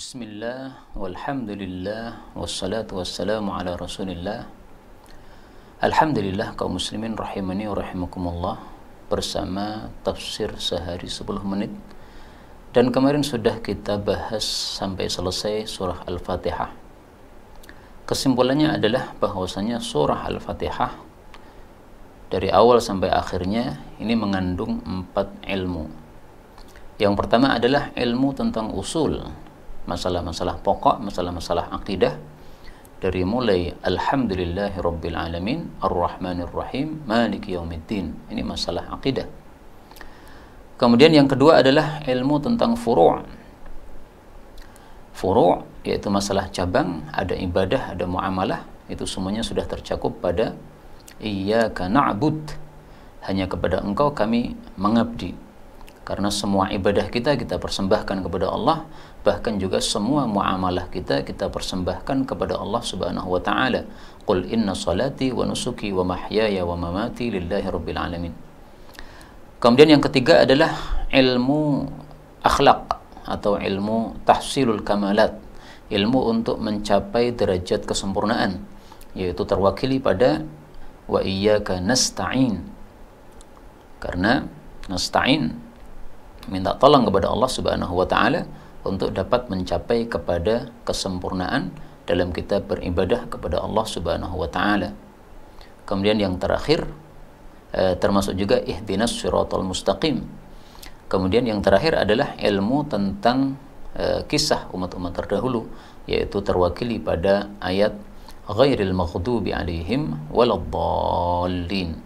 Bismillah, walhamdulillah, wassalatu wassalamu ala rasulillah Alhamdulillah kaum muslimin rahimani wa rahimakumullah Bersama tafsir sehari 10 menit Dan kemarin sudah kita bahas sampai selesai surah Al-Fatihah Kesimpulannya adalah bahwasanya surah Al-Fatihah Dari awal sampai akhirnya ini mengandung empat ilmu Yang pertama adalah ilmu tentang usul masalah-masalah pokok, masalah-masalah akidah dari mulai alhamdulillahi rabbil alamin arrahmanir rahim maliki yaumiddin ini masalah akidah kemudian yang kedua adalah ilmu tentang furu' furu' yaitu masalah cabang ada ibadah ada muamalah itu semuanya sudah tercakup pada iyyaka na'bud hanya kepada engkau kami mengabdi karena semua ibadah kita kita persembahkan kepada Allah, bahkan juga semua muamalah kita kita persembahkan kepada Allah Subhanahu wa taala. Qul inna salati wa nusuki wa mahyaya wa mamati lillahi rabbil alamin. Kemudian yang ketiga adalah ilmu akhlak atau ilmu tahsilul kamalat, ilmu untuk mencapai derajat kesempurnaan, yaitu terwakili pada wa iyyaka nasta'in. Karena nasta'in minta tolong kepada Allah Subhanahu wa taala untuk dapat mencapai kepada kesempurnaan dalam kita beribadah kepada Allah Subhanahu wa taala. Kemudian yang terakhir eh, termasuk juga ihdinas siratal mustaqim. Kemudian yang terakhir adalah ilmu tentang eh, kisah umat-umat terdahulu yaitu terwakili pada ayat ghairil maghdubi alaihim waladdallin.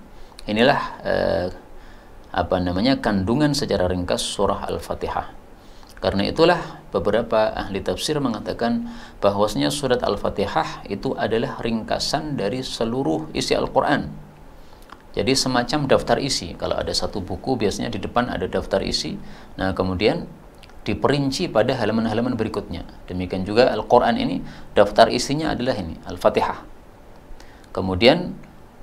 Inilah eh, apa namanya kandungan secara ringkas surah Al-Fatihah. Karena itulah beberapa ahli tafsir mengatakan bahwasanya surat Al-Fatihah itu adalah ringkasan dari seluruh isi Al-Qur'an. Jadi semacam daftar isi. Kalau ada satu buku biasanya di depan ada daftar isi. Nah, kemudian diperinci pada halaman-halaman berikutnya. Demikian juga Al-Qur'an ini daftar isinya adalah ini, Al-Fatihah. Kemudian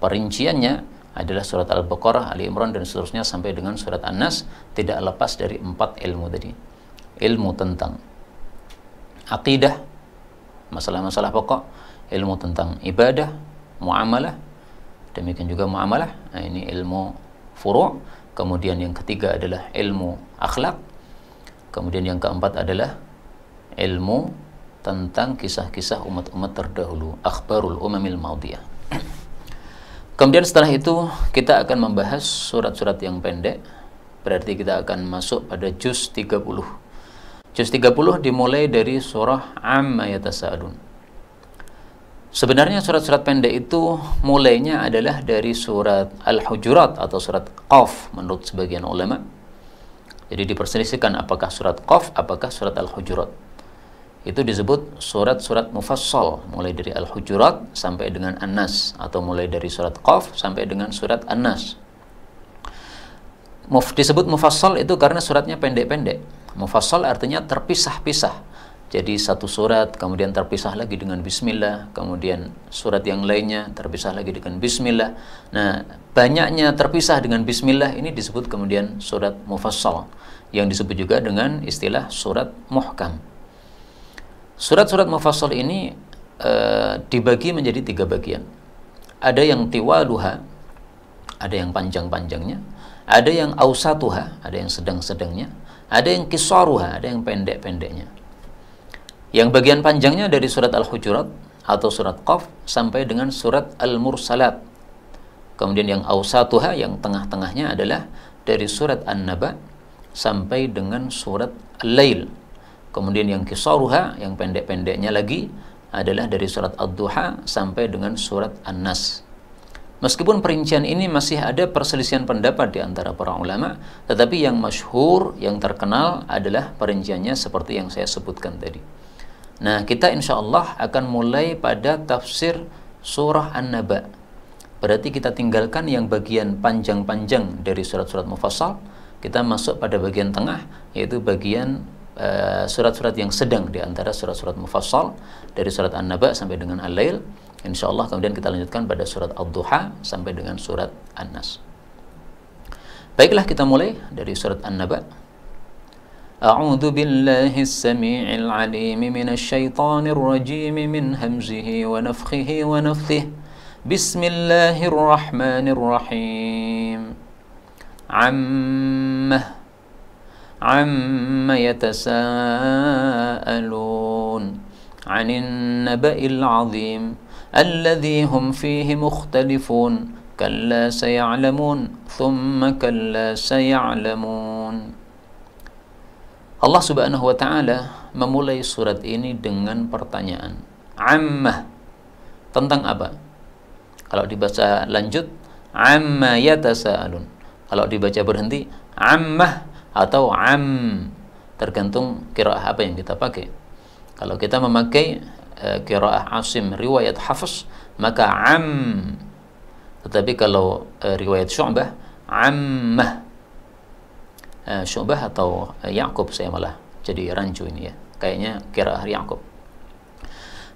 perinciannya adalah surat Al-Baqarah, Ali Imran dan seterusnya sampai dengan surat An-Nas tidak lepas dari empat ilmu tadi. Ilmu tentang akidah, masalah-masalah pokok, ilmu tentang ibadah, muamalah, demikian juga muamalah. Nah, ini ilmu furu', kemudian yang ketiga adalah ilmu akhlak, kemudian yang keempat adalah ilmu tentang kisah-kisah umat-umat terdahulu, akhbarul umamil maudiyah. Kemudian setelah itu kita akan membahas surat-surat yang pendek. Berarti kita akan masuk pada juz 30. Juz 30 dimulai dari surah Amma Yatasa'alun. Sebenarnya surat-surat pendek itu mulainya adalah dari surat Al-Hujurat atau surat Qaf menurut sebagian ulama. Jadi diperselisihkan apakah surat Qaf apakah surat Al-Hujurat itu disebut surat-surat mufassal mulai dari Al-Hujurat sampai dengan An-Nas atau mulai dari surat Qaf sampai dengan surat An-Nas. Muf, disebut mufassal itu karena suratnya pendek-pendek. Mufassal artinya terpisah-pisah. Jadi satu surat kemudian terpisah lagi dengan bismillah, kemudian surat yang lainnya terpisah lagi dengan bismillah. Nah, banyaknya terpisah dengan bismillah ini disebut kemudian surat mufassal yang disebut juga dengan istilah surat muhkam. Surat-surat mufassal ini e, dibagi menjadi tiga bagian. Ada yang tiwaluha, ada yang panjang-panjangnya, ada yang ausatuha, ada yang sedang-sedangnya, ada yang kisaruha, ada yang pendek-pendeknya. Yang bagian panjangnya dari surat Al-Hujurat atau surat Qaf sampai dengan surat Al-Mursalat. Kemudian yang ausatuha, yang tengah-tengahnya adalah dari surat An-Naba sampai dengan surat Al-Lail Kemudian yang kisaruha, yang pendek-pendeknya lagi adalah dari surat Ad-Duha sampai dengan surat An-Nas. Meskipun perincian ini masih ada perselisihan pendapat di antara para ulama, tetapi yang masyhur, yang terkenal adalah perinciannya seperti yang saya sebutkan tadi. Nah, kita insya Allah akan mulai pada tafsir surah An-Naba. Berarti kita tinggalkan yang bagian panjang-panjang dari surat-surat mufassal, kita masuk pada bagian tengah, yaitu bagian Eh, surat-surat yang sedang di antara surat-surat mufassal dari surat An-Naba sampai dengan Al-Lail. Insyaallah kemudian kita lanjutkan pada surat al duha sampai dengan surat An-Nas. Baiklah kita mulai dari surat An-Naba. أعوذ بالله السميع العليم من الشيطان الرجيم من همزه ونفخه ونفثه بسم الله الرحمن الرحيم عمه عما يتساءلون عن النبأ العظيم الذي هم فيه مختلفون كلا سيعلمون ثم كلا سيعلمون Allah Subhanahu wa taala memulai surat ini dengan pertanyaan ammah tentang apa? Kalau dibaca lanjut amma yatasaalun. Kalau dibaca berhenti ammah atau am tergantung kiraah apa yang kita pakai kalau kita memakai e, eh, kiraah asim riwayat hafiz maka am tetapi kalau e, riwayat syu'bah ammah e, syu'bah atau e, Yakub saya malah jadi rancu ini ya kayaknya kiraah Yakub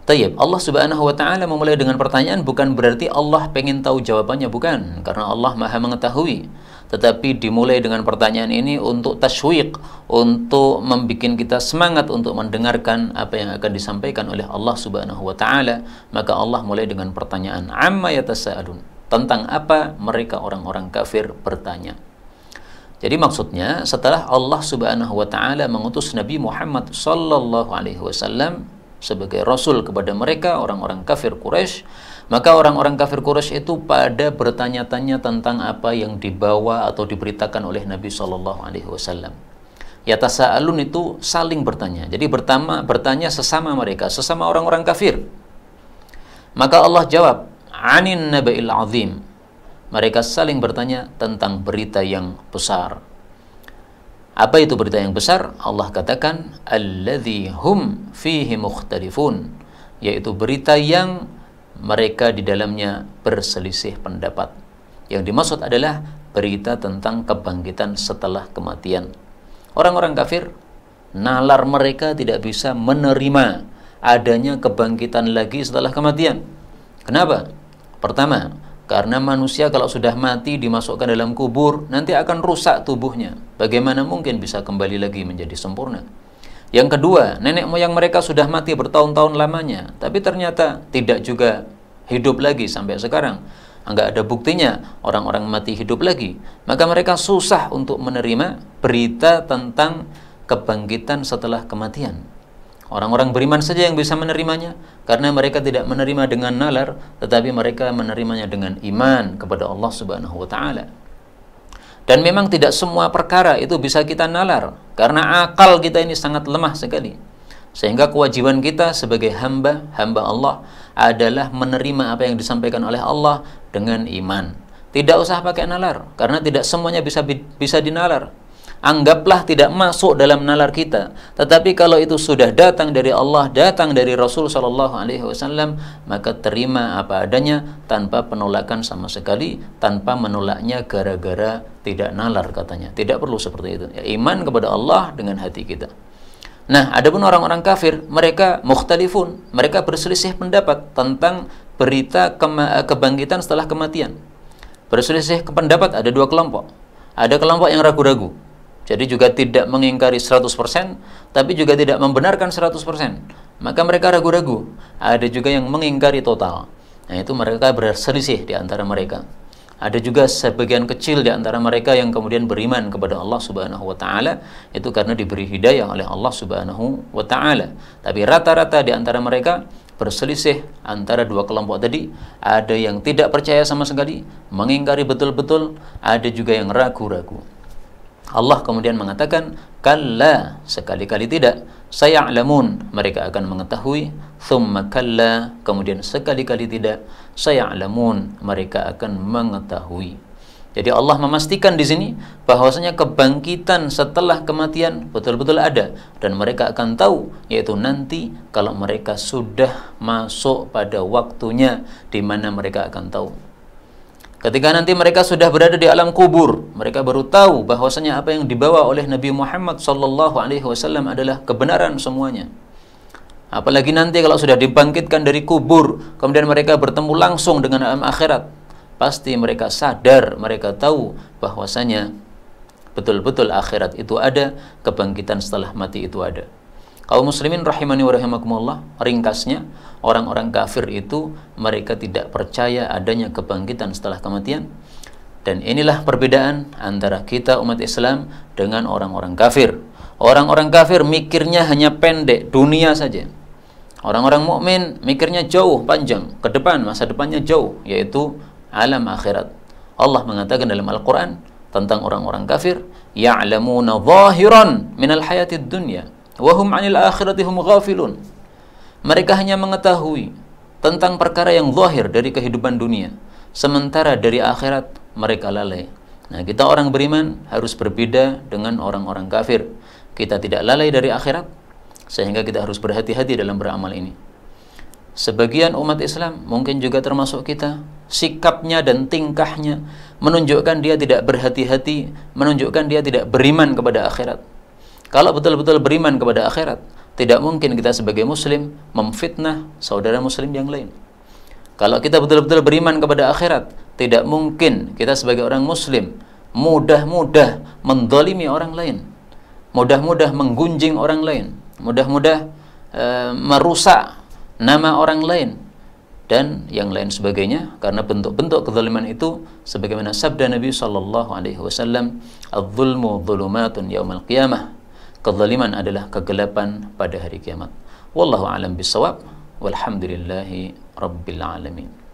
Tayyib, Allah Subhanahu wa taala memulai dengan pertanyaan bukan berarti Allah pengen tahu jawabannya bukan, karena Allah Maha mengetahui tetapi dimulai dengan pertanyaan ini untuk tashwiq untuk membuat kita semangat untuk mendengarkan apa yang akan disampaikan oleh Allah Subhanahu wa taala. Maka Allah mulai dengan pertanyaan amma yatasaalun. Tentang apa mereka orang-orang kafir bertanya. Jadi maksudnya setelah Allah Subhanahu wa taala mengutus Nabi Muhammad sallallahu alaihi wasallam sebagai rasul kepada mereka orang-orang kafir Quraisy maka orang-orang kafir Quraisy itu pada bertanya-tanya tentang apa yang dibawa atau diberitakan oleh Nabi Shallallahu Alaihi Wasallam. Ya tasa'alun itu saling bertanya. Jadi pertama bertanya sesama mereka, sesama orang-orang kafir. Maka Allah jawab, "Anin naba'il azim." Mereka saling bertanya tentang berita yang besar. Apa itu berita yang besar? Allah katakan, Alladhi hum fihi mukhtalifun." Yaitu berita yang mereka di dalamnya berselisih pendapat. Yang dimaksud adalah berita tentang kebangkitan setelah kematian. Orang-orang kafir, nalar mereka tidak bisa menerima adanya kebangkitan lagi setelah kematian. Kenapa? Pertama, karena manusia kalau sudah mati dimasukkan dalam kubur, nanti akan rusak tubuhnya. Bagaimana mungkin bisa kembali lagi menjadi sempurna? Yang kedua, nenek moyang mereka sudah mati bertahun-tahun lamanya, tapi ternyata tidak juga hidup lagi sampai sekarang. Enggak ada buktinya orang-orang mati hidup lagi. Maka mereka susah untuk menerima berita tentang kebangkitan setelah kematian. Orang-orang beriman saja yang bisa menerimanya karena mereka tidak menerima dengan nalar tetapi mereka menerimanya dengan iman kepada Allah Subhanahu wa taala. Dan memang tidak semua perkara itu bisa kita nalar karena akal kita ini sangat lemah sekali. Sehingga kewajiban kita sebagai hamba, hamba Allah adalah menerima apa yang disampaikan oleh Allah dengan iman. Tidak usah pakai nalar karena tidak semuanya bisa bisa dinalar anggaplah tidak masuk dalam nalar kita. Tetapi kalau itu sudah datang dari Allah, datang dari Rasul Shallallahu Alaihi Wasallam, maka terima apa adanya tanpa penolakan sama sekali, tanpa menolaknya gara-gara tidak nalar katanya. Tidak perlu seperti itu. Ya, iman kepada Allah dengan hati kita. Nah, adapun orang-orang kafir, mereka mukhtalifun, mereka berselisih pendapat tentang berita kebangkitan setelah kematian. Berselisih pendapat ada dua kelompok. Ada kelompok yang ragu-ragu, jadi juga tidak mengingkari 100%, tapi juga tidak membenarkan 100%. Maka mereka ragu-ragu. Ada juga yang mengingkari total. Nah, itu mereka berselisih di antara mereka. Ada juga sebagian kecil di antara mereka yang kemudian beriman kepada Allah Subhanahu wa taala itu karena diberi hidayah oleh Allah Subhanahu wa taala. Tapi rata-rata di antara mereka berselisih antara dua kelompok tadi ada yang tidak percaya sama sekali mengingkari betul-betul ada juga yang ragu-ragu Allah kemudian mengatakan kalla sekali-kali tidak saya alamun mereka akan mengetahui thumma kalla kemudian sekali-kali tidak saya alamun mereka akan mengetahui jadi Allah memastikan di sini bahwasanya kebangkitan setelah kematian betul-betul ada dan mereka akan tahu yaitu nanti kalau mereka sudah masuk pada waktunya di mana mereka akan tahu Ketika nanti mereka sudah berada di alam kubur, mereka baru tahu bahwasanya apa yang dibawa oleh Nabi Muhammad Shallallahu Alaihi Wasallam adalah kebenaran semuanya. Apalagi nanti kalau sudah dibangkitkan dari kubur, kemudian mereka bertemu langsung dengan alam akhirat, pasti mereka sadar, mereka tahu bahwasanya betul-betul akhirat itu ada, kebangkitan setelah mati itu ada. Kaum muslimin rahimani wa rahimakumullah, ringkasnya orang-orang kafir itu mereka tidak percaya adanya kebangkitan setelah kematian. Dan inilah perbedaan antara kita umat Islam dengan orang-orang kafir. Orang-orang kafir mikirnya hanya pendek, dunia saja. Orang-orang mukmin mikirnya jauh, panjang, ke depan, masa depannya jauh, yaitu alam akhirat. Allah mengatakan dalam Al-Quran tentang orang-orang kafir, ya'lamuna zahiran minal hayati dunya wahum anil akhiratihum ghafilun mereka hanya mengetahui tentang perkara yang zahir dari kehidupan dunia sementara dari akhirat mereka lalai nah kita orang beriman harus berbeda dengan orang-orang kafir kita tidak lalai dari akhirat sehingga kita harus berhati-hati dalam beramal ini sebagian umat Islam mungkin juga termasuk kita sikapnya dan tingkahnya menunjukkan dia tidak berhati-hati menunjukkan dia tidak beriman kepada akhirat kalau betul-betul beriman kepada akhirat, tidak mungkin kita sebagai muslim memfitnah saudara muslim yang lain. Kalau kita betul-betul beriman kepada akhirat, tidak mungkin kita sebagai orang muslim mudah-mudah mendolimi orang lain. Mudah-mudah menggunjing orang lain. Mudah-mudah e, merusak nama orang lain dan yang lain sebagainya karena bentuk-bentuk kezaliman itu sebagaimana sabda Nabi sallallahu alaihi wasallam, "Adz-dzulmu dzulumatun yaumil qiyamah." kezaliman adalah kegelapan pada hari kiamat. Wallahu alam bisawab. Walhamdulillahi rabbil alamin.